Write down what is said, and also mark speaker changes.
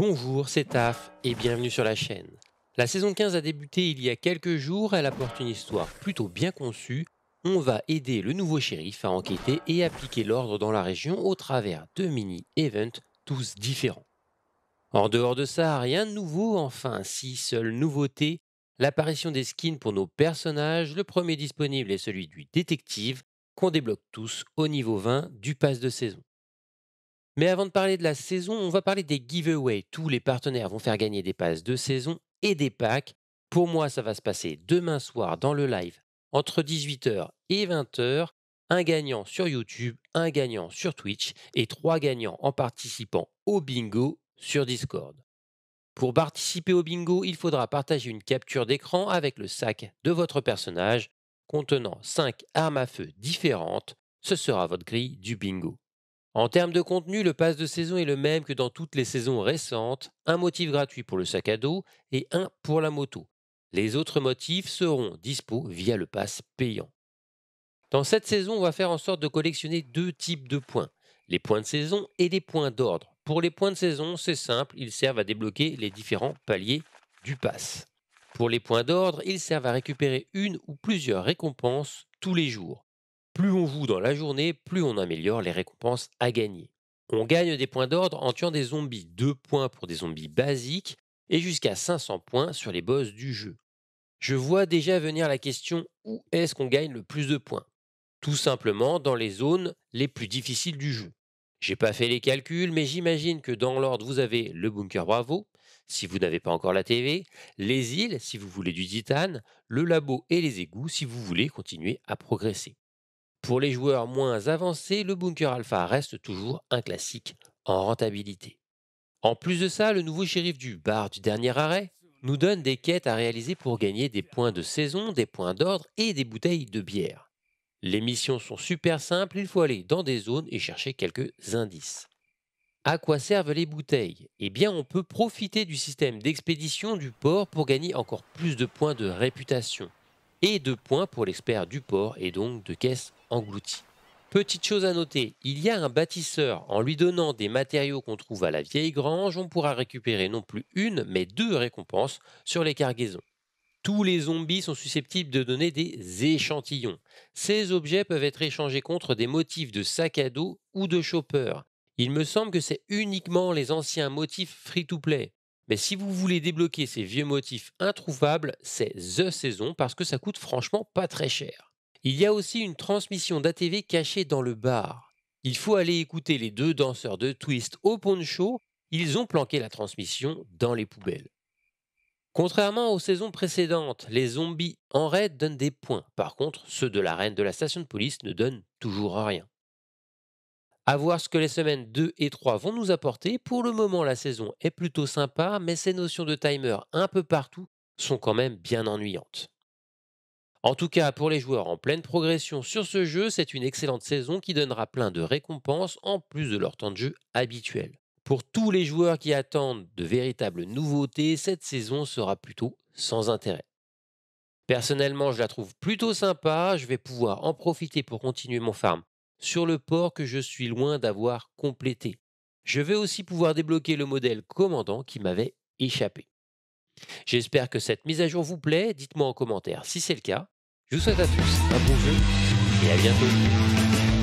Speaker 1: Bonjour, c'est Taf et bienvenue sur la chaîne. La saison 15 a débuté il y a quelques jours, elle apporte une histoire plutôt bien conçue. On va aider le nouveau shérif à enquêter et appliquer l'ordre dans la région au travers de mini-events tous différents. En dehors de ça, rien de nouveau, enfin, si seule nouveauté, l'apparition des skins pour nos personnages, le premier disponible est celui du détective, qu'on débloque tous au niveau 20 du pass de saison. Mais avant de parler de la saison, on va parler des giveaways. Tous les partenaires vont faire gagner des passes de saison et des packs. Pour moi, ça va se passer demain soir dans le live entre 18h et 20h. Un gagnant sur YouTube, un gagnant sur Twitch et trois gagnants en participant au bingo sur Discord. Pour participer au bingo, il faudra partager une capture d'écran avec le sac de votre personnage contenant 5 armes à feu différentes. Ce sera votre grille du bingo. En termes de contenu, le pass de saison est le même que dans toutes les saisons récentes, un motif gratuit pour le sac à dos et un pour la moto. Les autres motifs seront dispo via le pass payant. Dans cette saison, on va faire en sorte de collectionner deux types de points, les points de saison et les points d'ordre. Pour les points de saison, c'est simple, ils servent à débloquer les différents paliers du pass. Pour les points d'ordre, ils servent à récupérer une ou plusieurs récompenses tous les jours. Plus on joue dans la journée, plus on améliore les récompenses à gagner. On gagne des points d'ordre en tuant des zombies, 2 points pour des zombies basiques et jusqu'à 500 points sur les boss du jeu. Je vois déjà venir la question où est-ce qu'on gagne le plus de points Tout simplement dans les zones les plus difficiles du jeu. J'ai pas fait les calculs, mais j'imagine que dans l'ordre, vous avez le bunker Bravo, si vous n'avez pas encore la TV, les îles, si vous voulez du titane, le labo et les égouts, si vous voulez continuer à progresser. Pour les joueurs moins avancés, le Bunker Alpha reste toujours un classique en rentabilité. En plus de ça, le nouveau shérif du bar du dernier arrêt nous donne des quêtes à réaliser pour gagner des points de saison, des points d'ordre et des bouteilles de bière. Les missions sont super simples, il faut aller dans des zones et chercher quelques indices. À quoi servent les bouteilles Eh bien, on peut profiter du système d'expédition du port pour gagner encore plus de points de réputation et de points pour l'expert du port et donc de caisse englouti. Petite chose à noter, il y a un bâtisseur. En lui donnant des matériaux qu'on trouve à la vieille grange, on pourra récupérer non plus une, mais deux récompenses sur les cargaisons. Tous les zombies sont susceptibles de donner des échantillons. Ces objets peuvent être échangés contre des motifs de sac à dos ou de chopper. Il me semble que c'est uniquement les anciens motifs free-to-play. Mais si vous voulez débloquer ces vieux motifs introuvables, c'est The Saison parce que ça coûte franchement pas très cher. Il y a aussi une transmission d'ATV cachée dans le bar. Il faut aller écouter les deux danseurs de twist au poncho, ils ont planqué la transmission dans les poubelles. Contrairement aux saisons précédentes, les zombies en raid donnent des points. Par contre, ceux de la reine de la station de police ne donnent toujours rien. À voir ce que les semaines 2 et 3 vont nous apporter. Pour le moment, la saison est plutôt sympa, mais ces notions de timer un peu partout sont quand même bien ennuyantes. En tout cas, pour les joueurs en pleine progression sur ce jeu, c'est une excellente saison qui donnera plein de récompenses en plus de leur temps de jeu habituel. Pour tous les joueurs qui attendent de véritables nouveautés, cette saison sera plutôt sans intérêt. Personnellement, je la trouve plutôt sympa, je vais pouvoir en profiter pour continuer mon farm sur le port que je suis loin d'avoir complété. Je vais aussi pouvoir débloquer le modèle commandant qui m'avait échappé. J'espère que cette mise à jour vous plaît. Dites-moi en commentaire si c'est le cas. Je vous souhaite à tous un bon jeu et à bientôt.